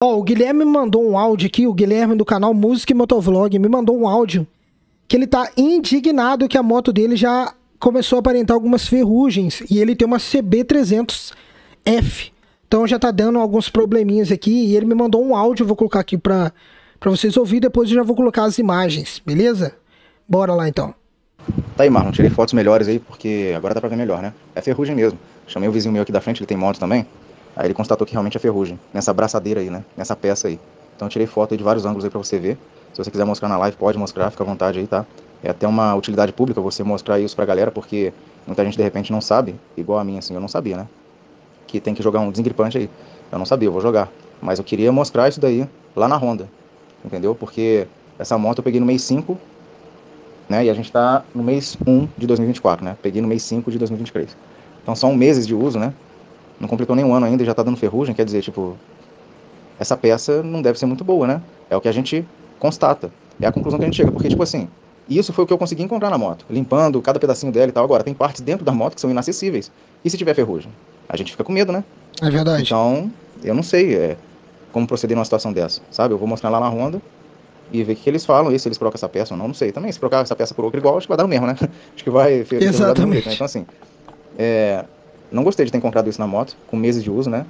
Ó, oh, o Guilherme me mandou um áudio aqui, o Guilherme do canal Música e Motovlog me mandou um áudio que ele tá indignado que a moto dele já começou a aparentar algumas ferrugens e ele tem uma CB300F. Então já tá dando alguns probleminhas aqui e ele me mandou um áudio, vou colocar aqui pra, pra vocês ouvir, depois eu já vou colocar as imagens, beleza? Bora lá então. Tá aí, Marlon, tirei fotos melhores aí porque agora dá pra ver melhor, né? É ferrugem mesmo. Chamei o vizinho meu aqui da frente, ele tem moto também. Aí ele constatou que realmente é ferrugem, nessa braçadeira aí, né? Nessa peça aí. Então eu tirei foto de vários ângulos aí para você ver. Se você quiser mostrar na live, pode mostrar, fica à vontade aí, tá? É até uma utilidade pública você mostrar isso pra galera, porque muita gente de repente não sabe, igual a mim assim, eu não sabia, né? Que tem que jogar um desengripante aí. Eu não sabia, eu vou jogar. Mas eu queria mostrar isso daí lá na Honda, entendeu? Porque essa moto eu peguei no mês 5, né? E a gente tá no mês 1 de 2024, né? Peguei no mês 5 de 2023. Então são meses de uso, né? Não completou nem um ano ainda e já está dando ferrugem, quer dizer, tipo, essa peça não deve ser muito boa, né? É o que a gente constata. É a conclusão que a gente chega, porque, tipo assim, isso foi o que eu consegui encontrar na moto, limpando cada pedacinho dela e tal. Agora, tem partes dentro da moto que são inacessíveis. E se tiver ferrugem? A gente fica com medo, né? É verdade. Então, eu não sei é, como proceder numa situação dessa, sabe? Eu vou mostrar lá na Honda e ver o que eles falam, e se eles trocam essa peça ou não, não sei. Também, se trocar essa peça por outra igual, acho que vai dar o mesmo, né? acho que vai... Exatamente. Mesmo, né? Então, assim, é, não gostei de ter encontrado isso na moto, com meses de uso, né?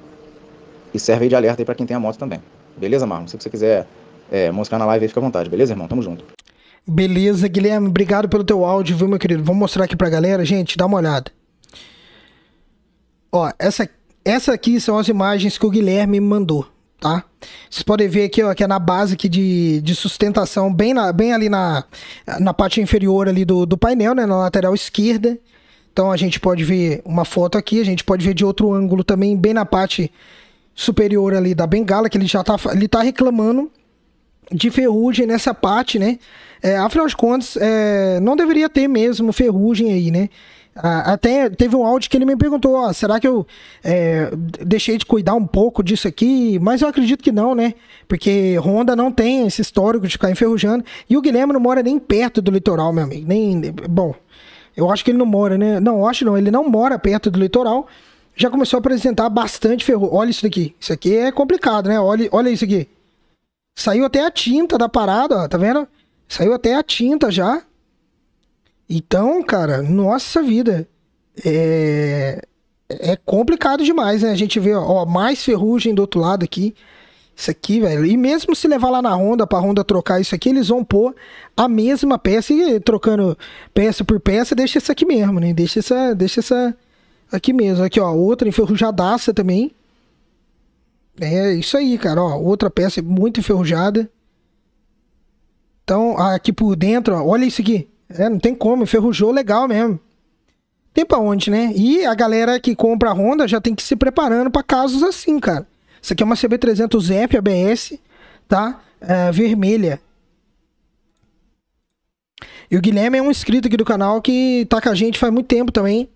E serve aí de alerta aí para quem tem a moto também. Beleza, Marlon? Se você quiser é, mostrar na live aí, fica à vontade. Beleza, irmão? Tamo junto. Beleza, Guilherme. Obrigado pelo teu áudio, viu, meu querido? Vamos mostrar aqui pra galera. Gente, dá uma olhada. Ó, essa, essa aqui são as imagens que o Guilherme me mandou, tá? Vocês podem ver aqui, ó, que é na base aqui de, de sustentação, bem, na, bem ali na, na parte inferior ali do, do painel, né? Na lateral esquerda. Então a gente pode ver uma foto aqui, a gente pode ver de outro ângulo também, bem na parte superior ali da bengala, que ele já tá, ele tá reclamando de ferrugem nessa parte, né? É, afinal de contas, é, não deveria ter mesmo ferrugem aí, né? Até teve um áudio que ele me perguntou: ó, será que eu é, deixei de cuidar um pouco disso aqui? Mas eu acredito que não, né? Porque Honda não tem esse histórico de ficar enferrujando. E o Guilherme não mora nem perto do litoral, meu amigo. Nem. Bom, eu acho que ele não mora, né? Não, acho não. Ele não mora perto do litoral. Já começou a apresentar bastante ferro. Olha isso daqui. Isso aqui é complicado, né? Olha, olha isso aqui. Saiu até a tinta da parada, ó. Tá vendo? Saiu até a tinta já. Então, cara, nossa vida. É, é complicado demais, né? A gente vê, ó, mais ferrugem do outro lado aqui. Isso aqui, velho. E mesmo se levar lá na Honda, pra Honda trocar isso aqui, eles vão pôr a mesma peça e trocando peça por peça, deixa isso aqui mesmo, né? Deixa essa, deixa essa aqui mesmo. Aqui, ó, outra enferrujadaça também. É isso aí, cara, ó. Outra peça muito enferrujada. Então, aqui por dentro, ó, olha isso aqui. É, não tem como, enferrujou legal mesmo. Tem pra onde, né? E a galera que compra a Honda já tem que ir se preparando para casos assim, cara isso aqui é uma CB300F ABS, tá? É, vermelha. E o Guilherme é um inscrito aqui do canal que tá com a gente faz muito tempo também.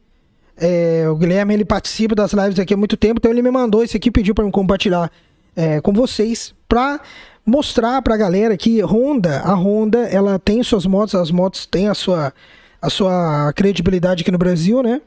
É, o Guilherme, ele participa das lives aqui há muito tempo, então ele me mandou isso aqui, pediu para eu compartilhar é, com vocês, pra mostrar pra galera que Honda, a Honda, ela tem suas motos, as motos têm a sua, a sua credibilidade aqui no Brasil, né?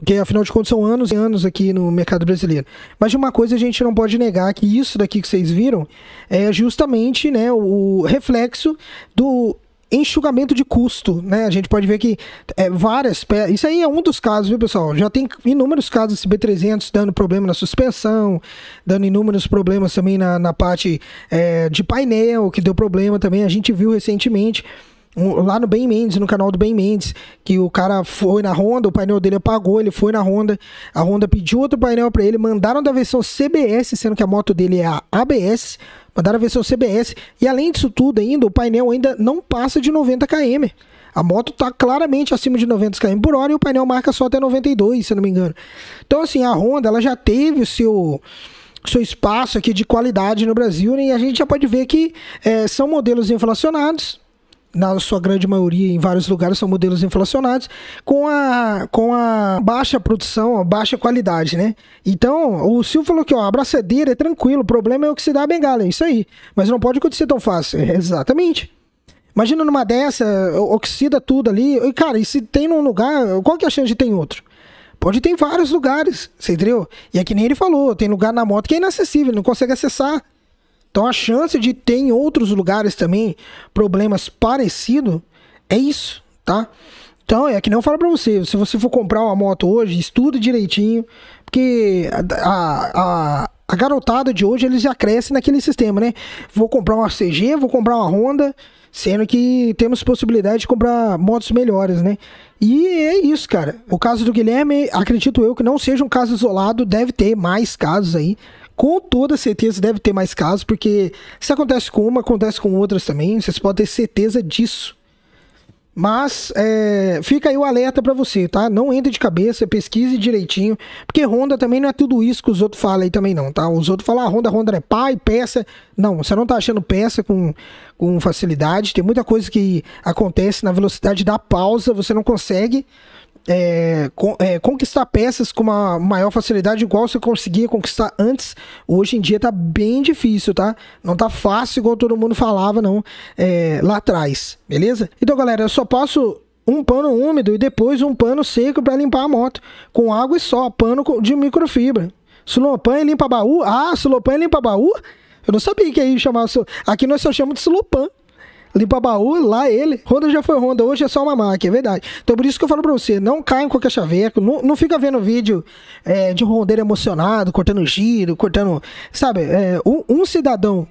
porque afinal de contas são anos e anos aqui no mercado brasileiro. Mas de uma coisa a gente não pode negar que isso daqui que vocês viram é justamente né, o reflexo do enxugamento de custo, né? A gente pode ver que é, várias peças. Isso aí é um dos casos, viu, pessoal? Já tem inúmeros casos de B300 dando problema na suspensão, dando inúmeros problemas também na, na parte é, de painel, que deu problema também. A gente viu recentemente um, lá no Ben Mendes, no canal do Ben Mendes, que o cara foi na Honda, o painel dele apagou, ele foi na Honda, a Honda pediu outro painel para ele, mandaram da versão CBS, sendo que a moto dele é a ABS, mandaram a versão CBS, e além disso tudo ainda, o painel ainda não passa de 90 km. A moto tá claramente acima de 90 km por hora e o painel marca só até 92, se não me engano. Então, assim, a Honda, ela já teve o seu seu espaço aqui de qualidade no Brasil né? e a gente já pode ver que é, são modelos inflacionados, na sua grande maioria, em vários lugares, são modelos inflacionados, com a, com a baixa produção, a baixa qualidade, né? Então, o Silvio falou que ó, a abraçadeira é tranquilo, o problema é oxidar a bengala, é isso aí. Mas não pode acontecer tão fácil. É, exatamente. Imagina numa dessa, oxida tudo ali. E, cara, e se tem num lugar, qual que é a chance de ter em outro? Pode ter em vários lugares, você entendeu? E é que nem ele falou, tem lugar na moto que é inacessível, não consegue acessar. Então a chance de ter em outros lugares também problemas parecidos é isso, tá? Então, é que não falo para você, se você for comprar uma moto hoje, estuda direitinho, porque a, a, a garotada de hoje eles já crescem naquele sistema, né? Vou comprar uma CG, vou comprar uma Honda, sendo que temos possibilidade de comprar motos melhores, né? E é isso, cara. O caso do Guilherme, acredito eu que não seja um caso isolado, deve ter mais casos aí com toda certeza deve ter mais casos, porque se acontece com uma, acontece com outras também, vocês podem ter certeza disso. Mas é, fica aí o alerta para você, tá? Não entre de cabeça, pesquise direitinho, porque Honda também não é tudo isso que os outros falam aí também não, tá? Os outros falam, ah, Honda, Honda é pai, peça. Não, você não tá achando peça com, com facilidade, tem muita coisa que acontece na velocidade da pausa, você não consegue é, con é, conquistar peças com uma maior facilidade, igual você conseguia conquistar antes. Hoje em dia tá bem difícil, tá? Não tá fácil, igual todo mundo falava, não, é, lá atrás, beleza? Então, galera, eu só posso um pano úmido e depois um pano seco para limpar a moto, com água e só, pano de microfibra. Sulopan limpa baú? Ah, Sulopan limpa baú? Eu não sabia que aí chamava. Aqui nós só chamamos de Sulopan. Limpar baú, lá ele. Honda já foi Honda, hoje é só uma marca, é verdade. Então por isso que eu falo pra você, não cai em qualquer chaveco, não, não fica vendo vídeo é, de um rondeiro emocionado, cortando giro, cortando. Sabe, é, um, um cidadão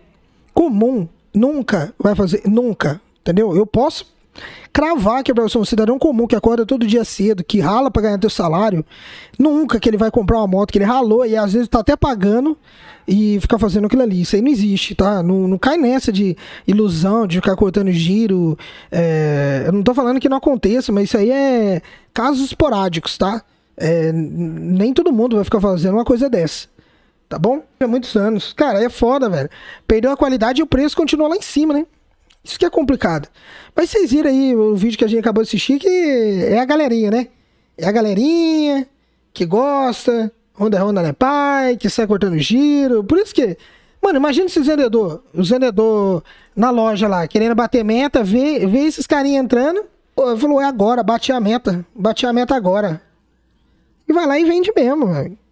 comum nunca vai fazer, nunca, entendeu? Eu posso Cravar que para é um cidadão comum que acorda todo dia cedo, que rala para ganhar teu salário, nunca que ele vai comprar uma moto que ele ralou e às vezes tá até pagando e ficar fazendo aquilo ali. Isso aí não existe, tá? Não, não cai nessa de ilusão, de ficar cortando giro. É... Eu não tô falando que não aconteça, mas isso aí é casos esporádicos, tá? É... Nem todo mundo vai ficar fazendo uma coisa dessa tá bom? Há muitos anos. Cara, é foda, velho. Perdeu a qualidade e o preço continua lá em cima, né? Isso que é complicado. Mas vocês viram aí o vídeo que a gente acabou de assistir, que é a galerinha, né? É a galerinha que gosta, Honda onda não é pai, que sai cortando giro. Por isso que. Mano, imagina esses vendedor, os vendedor na loja lá, querendo bater meta, vê, vê esses carinha entrando. Pô, falou, é agora, bate a meta. Bate a meta agora. E vai lá e vende mesmo, velho.